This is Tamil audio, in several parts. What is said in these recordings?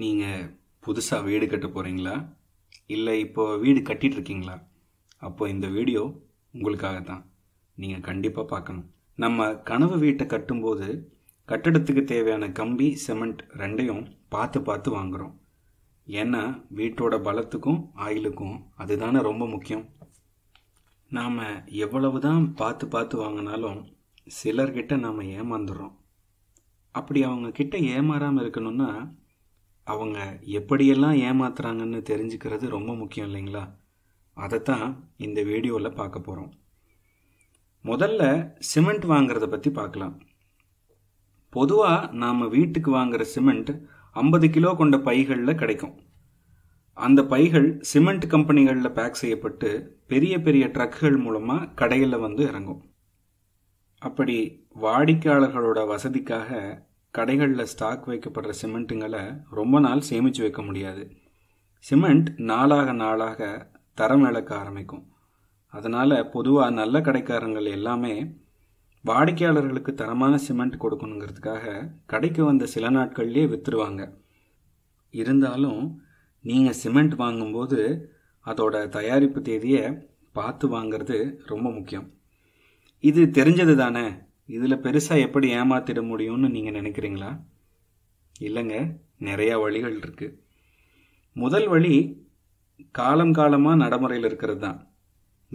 நீங்கள் புதுசாக வீடு கட்ட போகிறீங்களா இல்லை இப்போ வீடு கட்டிகிட்ருக்கீங்களா அப்போது இந்த வீடியோ உங்களுக்காக தான் நீங்கள் கண்டிப்பாக பார்க்கணும் நம்ம கனவு வீட்டை கட்டும்போது கட்டடத்துக்கு தேவையான கம்பி சிமெண்ட் ரெண்டையும் பார்த்து பார்த்து வாங்குகிறோம் ஏன்னா வீட்டோட பலத்துக்கும் ஆயிலுக்கும் அதுதானே ரொம்ப முக்கியம் நாம் எவ்வளவு தான் பார்த்து பார்த்து வாங்கினாலும் சிலர்கிட்ட நாம் ஏமாந்துடுறோம் அப்படி அவங்கக்கிட்ட ஏமாறாமல் இருக்கணும்னா அவங்க எப்படியெல்லாம் ஏமாத்துறாங்கன்னு தெரிஞ்சுக்கிறது ரொம்ப முக்கியம் இல்லைங்களா அதைத்தான் இந்த வீடியோவில் பார்க்க போகிறோம் முதல்ல சிமெண்ட் வாங்கிறத பற்றி பார்க்கலாம் பொதுவாக நாம் வீட்டுக்கு வாங்குகிற சிமெண்ட் ஐம்பது கிலோ கொண்ட பைகளில் கிடைக்கும் அந்த பைகள் சிமெண்ட் கம்பெனிகளில் பேக் செய்யப்பட்டு பெரிய பெரிய ட்ரக்குகள் மூலமாக கடையில் வந்து இறங்கும் அப்படி வாடிக்கையாளர்களோட வசதிக்காக கடைகளில் ஸ்டாக் வைக்கப்படுற சிமெண்ட்டுங்களை ரொம்ப நாள் சேமித்து வைக்க முடியாது சிமெண்ட் நாளாக நாளாக தரம் இழக்க ஆரம்பிக்கும் அதனால் பொதுவாக நல்ல கடைக்காரங்கள் எல்லாமே வாடிக்கையாளர்களுக்கு தரமான சிமெண்ட் கொடுக்கணுங்கிறதுக்காக கடைக்கு வந்த சில நாட்கள்லேயே விற்றுருவாங்க இருந்தாலும் நீங்கள் சிமெண்ட் வாங்கும்போது அதோட தயாரிப்பு தேதியை பார்த்து வாங்கிறது ரொம்ப முக்கியம் இது தெரிஞ்சது தானே இதில் பெருசாக எப்படி ஏமாற்றிட முடியும்னு நீங்கள் நினைக்கிறீங்களா இல்லைங்க நிறையா வழிகள் இருக்குது முதல் வழி காலம் காலமாக நடைமுறையில் இருக்கிறது தான்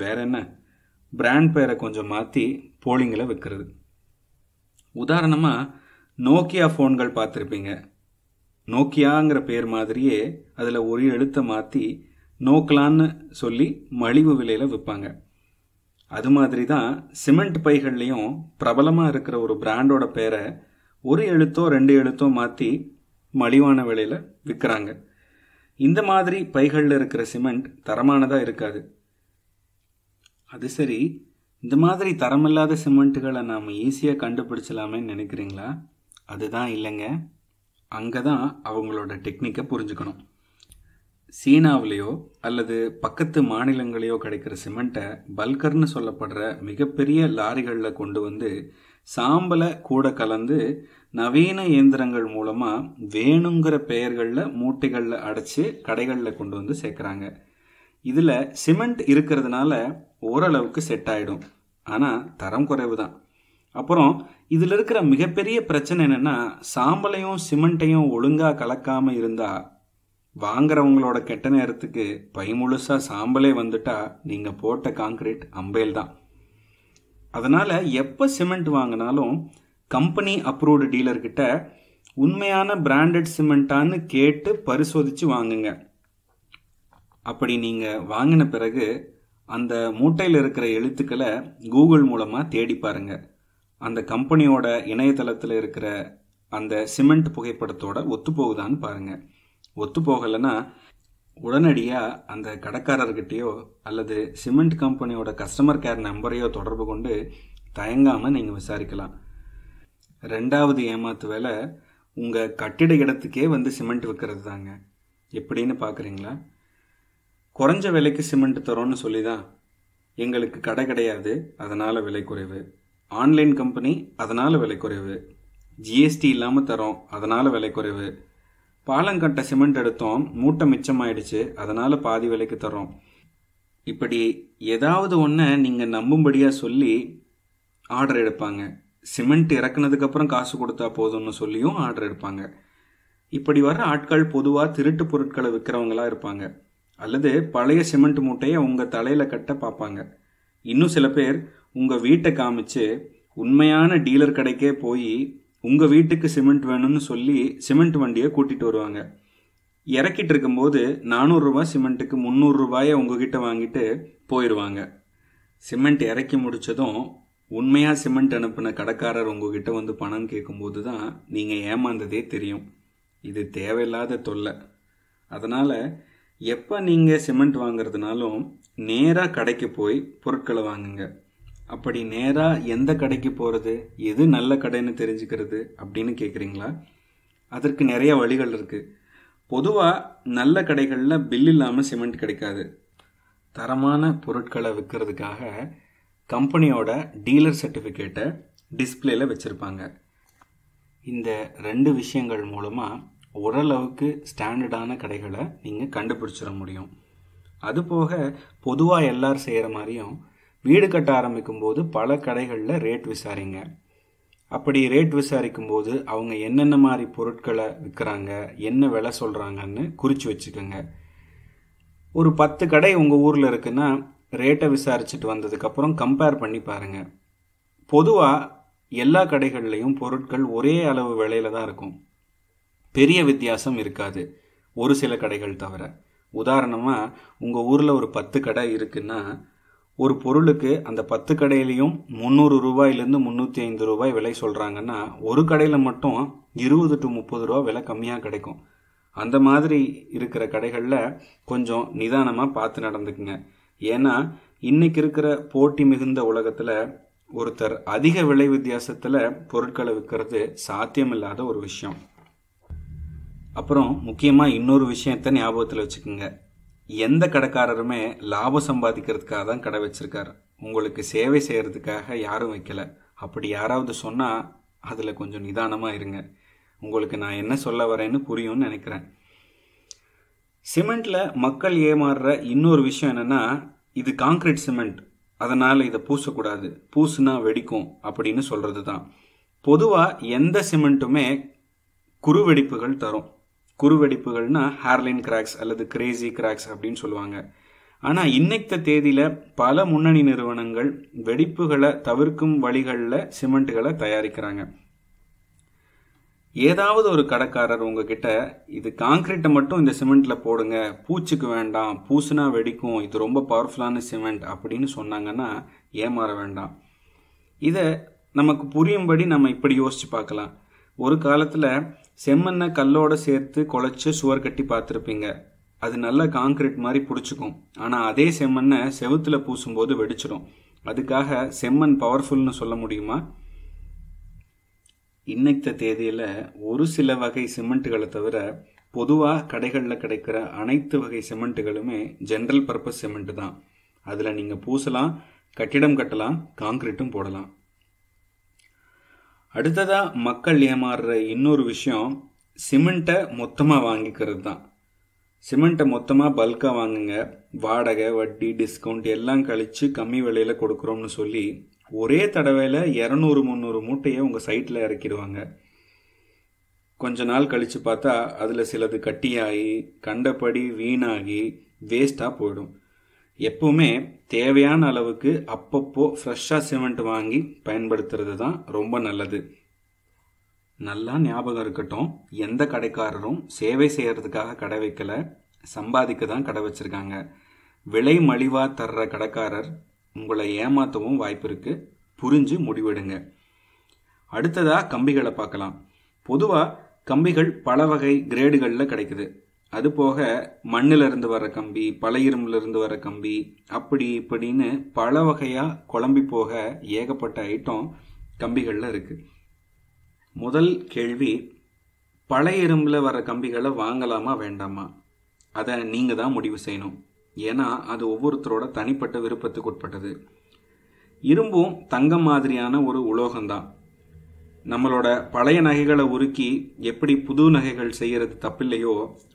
வேற என்ன பிராண்ட் பேரை கொஞ்சம் மாற்றி போலிங்கில் விற்கிறது உதாரணமாக நோக்கியா ஃபோன்கள் பார்த்துருப்பீங்க நோக்கியாங்கிற பேர் மாதிரியே அதில் ஒரு எழுத்தை மாற்றி நோக்கலான்னு சொல்லி மலிவு விலையில் விற்பாங்க அது மாதிரி தான் சிமெண்ட் பைகள்லையும் பிரபலமாக இருக்கிற ஒரு பிராண்டோட பேரை ஒரு எழுத்தோ ரெண்டு எழுத்தோ மாற்றி மலிவான விலையில் விற்கிறாங்க இந்த மாதிரி பைகளில் இருக்கிற சிமெண்ட் தரமானதாக இருக்காது அது சரி இந்த மாதிரி தரமில்லாத சிமெண்ட்டுகளை நாம் ஈஸியாக கண்டுபிடிச்சலாமேன்னு நினைக்கிறீங்களா அதுதான் இல்லைங்க அங்கே தான் அவங்களோட டெக்னிக்கை புரிஞ்சுக்கணும் சீனாவிலேயோ அல்லது பக்கத்து மாநிலங்களையோ கிடைக்கிற சிமெண்ட்டை பல்கர்னு சொல்லப்படுற மிகப்பெரிய லாரிகளில் கொண்டு வந்து சாம்பலை கூட கலந்து நவீன இயந்திரங்கள் மூலமாக வேணுங்கிற பெயர்களில் மூட்டைகளில் அடைச்சி கடைகளில் கொண்டு வந்து சேர்க்குறாங்க இதில் சிமெண்ட் இருக்கிறதுனால ஓரளவுக்கு செட் ஆகிடும் ஆனால் தரம் குறைவு தான் அப்புறம் இதில் இருக்கிற மிகப்பெரிய பிரச்சனை என்னென்னா சாம்பலையும் சிமெண்ட்டையும் ஒழுங்காக கலக்காமல் இருந்தால் வாங்குறவங்களோட கெட்ட நேரத்துக்கு பை முழுசாக சாம்பலே வந்துட்டா நீங்கள் போட்ட காங்கிரீட் அம்பேல் தான் அதனால் எப்போ சிமெண்ட் வாங்கினாலும் கம்பெனி அப்ரூவ்டு டீலர்கிட்ட உண்மையான பிராண்டட் சிமெண்ட்டான்னு கேட்டு பரிசோதித்து வாங்குங்க அப்படி நீங்கள் வாங்கின பிறகு அந்த மூட்டையில் இருக்கிற எழுத்துக்களை கூகுள் மூலமாக தேடி பாருங்க அந்த கம்பெனியோட இணையதளத்தில் இருக்கிற அந்த சிமெண்ட் புகைப்படத்தோட ஒத்து போகுதான்னு பாருங்கள் ஒத்து போகலைன்னா உடனடியாக அந்த கடைக்காரர்கிட்டயோ அல்லது சிமெண்ட் கம்பெனியோட கஸ்டமர் கேர் நம்பரையோ தொடர்பு கொண்டு தயங்காமல் நீங்கள் விசாரிக்கலாம் ரெண்டாவது ஏமாத்து வேலை உங்கள் கட்டிட இடத்துக்கே வந்து சிமெண்ட் விற்கிறது தாங்க எப்படின்னு பார்க்குறீங்களா குறைஞ்ச விலைக்கு சிமெண்ட் தரோன்னு சொல்லி தான் எங்களுக்கு கடை கிடையாது அதனால் விலை குறைவு ஆன்லைன் கம்பெனி அதனால் விலை குறைவு ஜிஎஸ்டி இல்லாமல் தரோம் அதனால் விலை குறைவு பாலங்கட்ட சிமெண்ட் எடுத்தோம் மூட்டை மிச்சமாயிடுச்சு அதனால பாதி விலைக்கு தரோம் இப்படி ஏதாவது ஒன்று நீங்கள் நம்பும்படியாக சொல்லி ஆர்டர் எடுப்பாங்க சிமெண்ட் இறக்குனதுக்கப்புறம் காசு கொடுத்தா போதும்னு சொல்லியும் ஆர்டர் எடுப்பாங்க இப்படி வர ஆட்கள் பொதுவாக திருட்டு பொருட்களை விற்கிறவங்களா இருப்பாங்க அல்லது பழைய சிமெண்ட் மூட்டையை உங்கள் தலையில் கட்ட பார்ப்பாங்க இன்னும் சில பேர் உங்கள் வீட்டை காமிச்சு உண்மையான டீலர் கடைக்கே போய் உங்கள் வீட்டுக்கு சிமெண்ட் வேணும்னு சொல்லி சிமெண்ட் வண்டியை கூட்டிகிட்டு வருவாங்க இறக்கிட்டு இருக்கும்போது நானூறுரூவா சிமெண்ட்டுக்கு முந்நூறுரூவாயை உங்ககிட்ட வாங்கிட்டு போயிடுவாங்க சிமெண்ட் இறக்கி முடித்ததும் உண்மையாக சிமெண்ட் அனுப்பின கடைக்காரர் உங்ககிட்ட வந்து பணம் கேட்கும்போது தான் நீங்கள் ஏமாந்ததே தெரியும் இது தேவையில்லாத தொல்லை அதனால் எப்போ நீங்கள் சிமெண்ட் வாங்குறதுனாலும் நேராக கடைக்கு போய் பொருட்களை வாங்குங்க அப்படி நேராக எந்த கடைக்கு போகிறது எது நல்ல கடைன்னு தெரிஞ்சுக்கிறது அப்படின்னு கேட்குறீங்களா அதற்கு நிறைய வழிகள் இருக்குது பொதுவாக நல்ல கடைகளில் பில் இல்லாமல் சிமெண்ட் கிடைக்காது தரமான பொருட்களை விற்கிறதுக்காக கம்பெனியோட டீலர் சர்டிஃபிகேட்டை டிஸ்பிளேல வச்சுருப்பாங்க இந்த ரெண்டு விஷயங்கள் மூலமாக ஓரளவுக்கு ஸ்டாண்டர்டான கடைகளை நீங்கள் கண்டுபிடிச்சிட முடியும் அதுபோக பொதுவாக எல்லோரும் செய்கிற மாதிரியும் வீடு கட்ட ஆரம்பிக்கும் போது பல கடைகளில் ரேட் விசாரிங்க அப்படி ரேட் விசாரிக்கும் போது அவங்க என்னென்ன மாதிரி பொருட்களை விற்கிறாங்க என்ன விலை சொல்கிறாங்கன்னு குறித்து வச்சுக்கோங்க ஒரு பத்து கடை உங்கள் ஊரில் இருக்குன்னா ரேட்டை விசாரிச்சுட்டு வந்ததுக்கப்புறம் கம்பேர் பண்ணி பாருங்கள் பொதுவாக எல்லா கடைகள்லையும் பொருட்கள் ஒரே அளவு விலையில் தான் இருக்கும் பெரிய வித்தியாசம் இருக்காது ஒரு சில கடைகள் தவிர உதாரணமாக உங்கள் ஊரில் ஒரு பத்து கடை இருக்குன்னா ஒரு பொருளுக்கு அந்த பத்து கடையிலையும் முந்நூறு ரூபாயிலேருந்து முந்நூற்றி ஐந்து ரூபாய் விலை சொல்கிறாங்கன்னா ஒரு கடையில் மட்டும் இருபது டு முப்பது ரூபா விலை கம்மியாக கிடைக்கும் அந்த மாதிரி இருக்கிற கடைகளில் கொஞ்சம் நிதானமாக பார்த்து நடந்துக்குங்க ஏன்னா இன்னைக்கு இருக்கிற போட்டி மிகுந்த உலகத்தில் ஒருத்தர் அதிக விலை வித்தியாசத்தில் பொருட்களை விற்கிறது சாத்தியமில்லாத ஒரு விஷயம் அப்புறம் முக்கியமாக இன்னொரு விஷயத்த ஞாபகத்தில் வச்சுக்கோங்க எந்த கடைக்காரருமே லாபம் சம்பாதிக்கிறதுக்காக தான் கடை வச்சிருக்காரு உங்களுக்கு சேவை செய்கிறதுக்காக யாரும் வைக்கல அப்படி யாராவது சொன்னால் அதில் கொஞ்சம் நிதானமாக இருங்க உங்களுக்கு நான் என்ன சொல்ல வரேன்னு புரியும்னு நினைக்கிறேன் சிமெண்ட்டில் மக்கள் ஏமாறுற இன்னொரு விஷயம் என்னென்னா இது காங்கிரீட் சிமெண்ட் அதனால் இதை பூசக்கூடாது பூசுனா வெடிக்கும் அப்படின்னு சொல்கிறது தான் பொதுவாக எந்த சிமெண்ட்டுமே குறுவெடிப்புகள் தரும் குறுவெடிப்புகள்னா ஹேர்லைன் கிராக்ஸ் அல்லது கிரேசி கிராக்ஸ் அப்படின்னு சொல்லுவாங்க ஆனால் இன்னைக்கு தேதியில் பல முன்னணி நிறுவனங்கள் வெடிப்புகளை தவிர்க்கும் வழிகளில் சிமெண்ட்டுகளை தயாரிக்கிறாங்க ஏதாவது ஒரு கடைக்காரர் உங்ககிட்ட இது காங்கிரீட்டை மட்டும் இந்த சிமெண்ட்ல போடுங்க பூச்சிக்கு வேண்டாம் பூசுனா வெடிக்கும் இது ரொம்ப பவர்ஃபுல்லான சிமெண்ட் அப்படின்னு சொன்னாங்கன்னா ஏமாற வேண்டாம் இதை நமக்கு புரியும்படி நம்ம இப்படி யோசிச்சு பார்க்கலாம் ஒரு காலத்தில் செம்மண்ணை கல்லோடு சேர்த்து குழைச்சி சுவர் கட்டி பார்த்துருப்பீங்க அது நல்ல காங்கிரீட் மாதிரி பிடிச்சிக்கும் ஆனால் அதே செம்மண்ணை செவுத்தில் பூசும்போது வெடிச்சிடும் அதுக்காக செம்மண் பவர்ஃபுல்னு சொல்ல முடியுமா இன்னைத்த தேதியில் ஒரு சில வகை சிமெண்ட்டுகளை தவிர பொதுவாக கடைகளில் கிடைக்கிற அனைத்து வகை சிமெண்ட்டுகளுமே ஜென்ரல் பர்பஸ் சிமெண்ட்டு தான் அதில் நீங்கள் பூசலாம் கட்டிடம் கட்டலாம் காங்கிரீட்டும் போடலாம் அடுத்ததாக மக்கள் ஏமாறுற இன்னொரு விஷயம் சிமெண்ட்டை மொத்தமாக வாங்கிக்கிறது தான் சிமெண்ட்டை மொத்தமாக பல்காக வாங்குங்க வாடகை வட்டி டிஸ்கவுண்ட் எல்லாம் கழித்து கம்மி விலையில் கொடுக்குறோம்னு சொல்லி ஒரே தடவையில் இரநூறு முந்நூறு மூட்டையை உங்கள் சைட்டில் இறக்கிடுவாங்க கொஞ்ச நாள் கழித்து பார்த்தா அதில் சிலது கட்டியாகி கண்டபடி வீணாகி வேஸ்ட்டாக போயிடும் எப்பவுமே தேவையான அளவுக்கு அப்பப்போ ஃப்ரெஷ்ஷாக சிமெண்ட் வாங்கி பயன்படுத்துறது தான் ரொம்ப நல்லது நல்லா ஞாபகம் இருக்கட்டும் எந்த கடைக்காரரும் சேவை செய்கிறதுக்காக கடை வைக்கலை சம்பாதிக்க தான் கடை வச்சுருக்காங்க விலை மலிவாக தர்ற கடைக்காரர் உங்களை ஏமாற்றவும் வாய்ப்பு இருக்குது புரிஞ்சு முடிவெடுங்க அடுத்ததாக கம்பிகளை பார்க்கலாம் பொதுவாக கம்பிகள் பல வகை கிரேடுகளில் கிடைக்குது அது போக மண்ணிலிருந்து வர கம்பி இருந்து வர கம்பி அப்படி இப்படின்னு பல வகையாக குழம்பி போக ஏகப்பட்ட ஐட்டம் கம்பிகளில் இருக்குது முதல் கேள்வி பழைய இரும்பில் வர கம்பிகளை வாங்கலாமா வேண்டாமா அதை நீங்கள் தான் முடிவு செய்யணும் ஏன்னா அது ஒவ்வொருத்தரோட தனிப்பட்ட விருப்பத்துக்கு உட்பட்டது இரும்பும் தங்கம் மாதிரியான ஒரு உலோகம்தான் நம்மளோட பழைய நகைகளை உருக்கி எப்படி புது நகைகள் செய்கிறது தப்பில்லையோ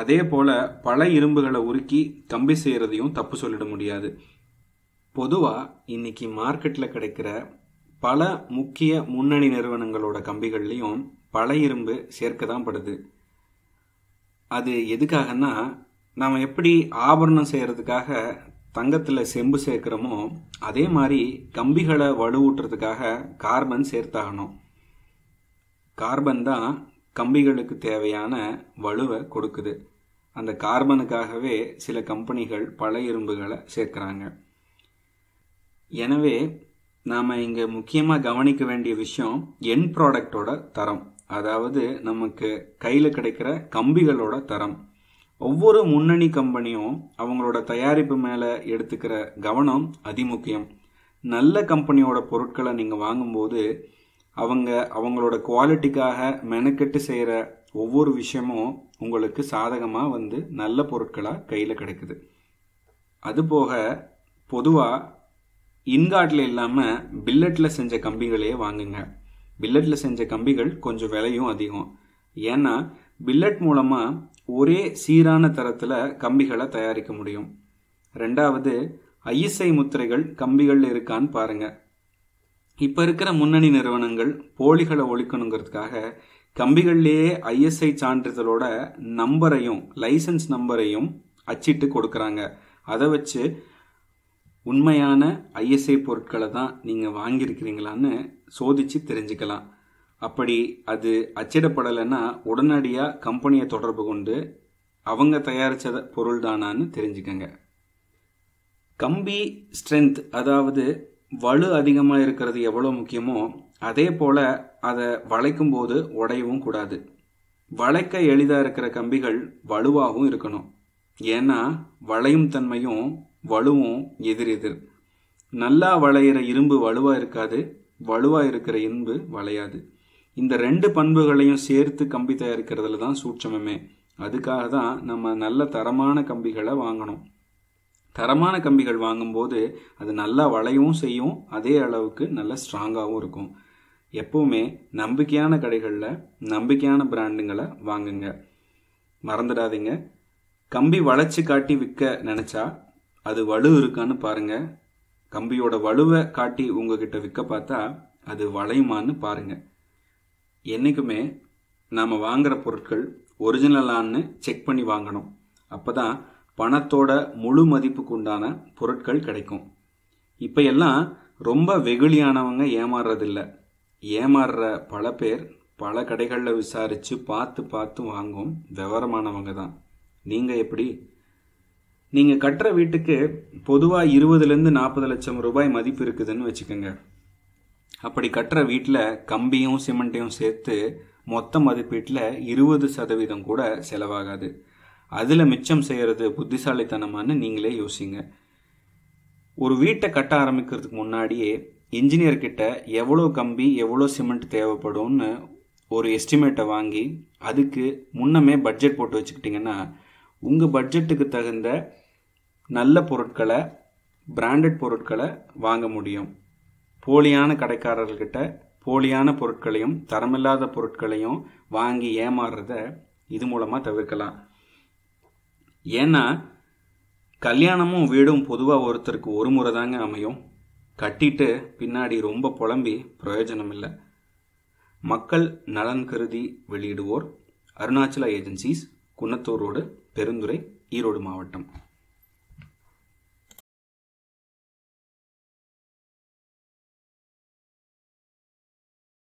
அதே போல் பல இரும்புகளை உருக்கி கம்பி செய்கிறதையும் தப்பு சொல்லிட முடியாது பொதுவாக இன்றைக்கி மார்க்கெட்டில் கிடைக்கிற பல முக்கிய முன்னணி நிறுவனங்களோட கம்பிகள்லேயும் பல இரும்பு சேர்க்க தான் படுது அது எதுக்காகன்னா நாம் எப்படி ஆபரணம் செய்கிறதுக்காக தங்கத்தில் செம்பு சேர்க்குறோமோ அதே மாதிரி கம்பிகளை வலுவூட்டுறதுக்காக கார்பன் சேர்த்தாகணும் கார்பன் தான் கம்பிகளுக்கு தேவையான வலுவை கொடுக்குது அந்த கார்பனுக்காகவே சில கம்பெனிகள் பல இரும்புகளை சேர்க்குறாங்க எனவே நாம் இங்கே முக்கியமாக கவனிக்க வேண்டிய விஷயம் என் ப்ராடக்டோட தரம் அதாவது நமக்கு கையில் கிடைக்கிற கம்பிகளோட தரம் ஒவ்வொரு முன்னணி கம்பெனியும் அவங்களோட தயாரிப்பு மேலே எடுத்துக்கிற கவனம் அதிமுக்கியம் நல்ல கம்பெனியோட பொருட்களை நீங்கள் வாங்கும்போது அவங்க அவங்களோட குவாலிட்டிக்காக மெனக்கெட்டு செய்கிற ஒவ்வொரு விஷயமும் உங்களுக்கு சாதகமாக வந்து நல்ல பொருட்களாக கையில் கிடைக்குது அதுபோக பொதுவாக இன்காட்டில் இல்லாமல் பில்லட்டில் செஞ்ச கம்பிகளே வாங்குங்க பில்லட்டில் செஞ்ச கம்பிகள் கொஞ்சம் விலையும் அதிகம் ஏன்னா பில்லட் மூலமாக ஒரே சீரான தரத்தில் கம்பிகளை தயாரிக்க முடியும் ரெண்டாவது ஐஎஸ்ஐ முத்திரைகள் கம்பிகள் இருக்கான்னு பாருங்கள் இப்போ இருக்கிற முன்னணி நிறுவனங்கள் போலிகளை ஒழிக்கணுங்கிறதுக்காக கம்பிகள்லேயே ஐஎஸ்ஐ சான்றிதழோட நம்பரையும் லைசன்ஸ் நம்பரையும் அச்சிட்டு கொடுக்குறாங்க அதை வச்சு உண்மையான ஐஎஸ்ஐ பொருட்களை தான் நீங்கள் வாங்கியிருக்கிறீங்களான்னு சோதித்து தெரிஞ்சுக்கலாம் அப்படி அது அச்சிடப்படலைன்னா உடனடியாக கம்பெனியை தொடர்பு கொண்டு அவங்க தயாரித்த பொருள் தானான்னு தெரிஞ்சுக்கங்க கம்பி ஸ்ட்ரென்த் அதாவது வலு அதிகமாக இருக்கிறது எவ்வளோ முக்கியமோ அதே போல் அதை வளைக்கும் போது உடையவும் கூடாது வளைக்க எளிதாக இருக்கிற கம்பிகள் வலுவாகவும் இருக்கணும் ஏன்னா வளையும் தன்மையும் வலுவும் எதிர் எதிர் நல்லா வளையிற இரும்பு வலுவாக இருக்காது வலுவாக இருக்கிற இரும்பு வளையாது இந்த ரெண்டு பண்புகளையும் சேர்த்து கம்பி தயாரிக்கிறதுல தான் சூட்சமமே அதுக்காக தான் நம்ம நல்ல தரமான கம்பிகளை வாங்கணும் தரமான கம்பிகள் வாங்கும்போது அது நல்லா வளையவும் செய்யும் அதே அளவுக்கு நல்ல ஸ்ட்ராங்காகவும் இருக்கும் எப்பவுமே நம்பிக்கையான கடைகளில் நம்பிக்கையான பிராண்டுங்களை வாங்குங்க மறந்துடாதீங்க கம்பி வளைச்சி காட்டி விற்க நினச்சா அது வலு இருக்கான்னு பாருங்கள் கம்பியோட வலுவை காட்டி உங்ககிட்ட விற்க பார்த்தா அது வளையுமான்னு பாருங்கள் என்றைக்குமே நாம் வாங்குகிற பொருட்கள் ஒரிஜினலான்னு செக் பண்ணி வாங்கணும் அப்போ தான் பணத்தோட முழு மதிப்புக்கு உண்டான பொருட்கள் கிடைக்கும் இப்போ எல்லாம் ரொம்ப வெகுளியானவங்க ஏமாறுறதில்ல ஏமாறுற பல பேர் பல கடைகளில் விசாரித்து பார்த்து பார்த்து வாங்கும் விவரமானவங்க தான் நீங்கள் எப்படி நீங்கள் கட்டுற வீட்டுக்கு பொதுவாக இருபதுலேருந்து நாற்பது லட்சம் ரூபாய் மதிப்பு இருக்குதுன்னு வச்சுக்கோங்க அப்படி கட்டுற வீட்டில் கம்பியும் சிமெண்ட்டையும் சேர்த்து மொத்த மதிப்பீட்டில் இருபது சதவீதம் கூட செலவாகாது அதில் மிச்சம் செய்கிறது புத்திசாலித்தனமானு நீங்களே யோசிங்க ஒரு வீட்டை கட்ட ஆரம்பிக்கிறதுக்கு முன்னாடியே இன்ஜினியர்கிட்ட எவ்வளோ கம்பி எவ்வளோ சிமெண்ட் தேவைப்படும்னு ஒரு எஸ்டிமேட்டை வாங்கி அதுக்கு முன்னமே பட்ஜெட் போட்டு வச்சுக்கிட்டிங்கன்னா உங்கள் பட்ஜெட்டுக்கு தகுந்த நல்ல பொருட்களை பிராண்டட் பொருட்களை வாங்க முடியும் போலியான கடைக்காரர்கிட்ட போலியான பொருட்களையும் தரமில்லாத பொருட்களையும் வாங்கி ஏமாறுறத இது மூலமாக தவிர்க்கலாம் ஏன்னா கல்யாணமும் வீடும் பொதுவாக ஒருத்தருக்கு ஒரு முறை தாங்க அமையும் கட்டிட்டு பின்னாடி ரொம்ப புலம்பி பிரயோஜனம் இல்லை மக்கள் நலன் கருதி வெளியிடுவோர் அருணாச்சலா ஏஜென்சிஸ் குன்னத்தூர் ரோடு பெருந்துறை ஈரோடு மாவட்டம்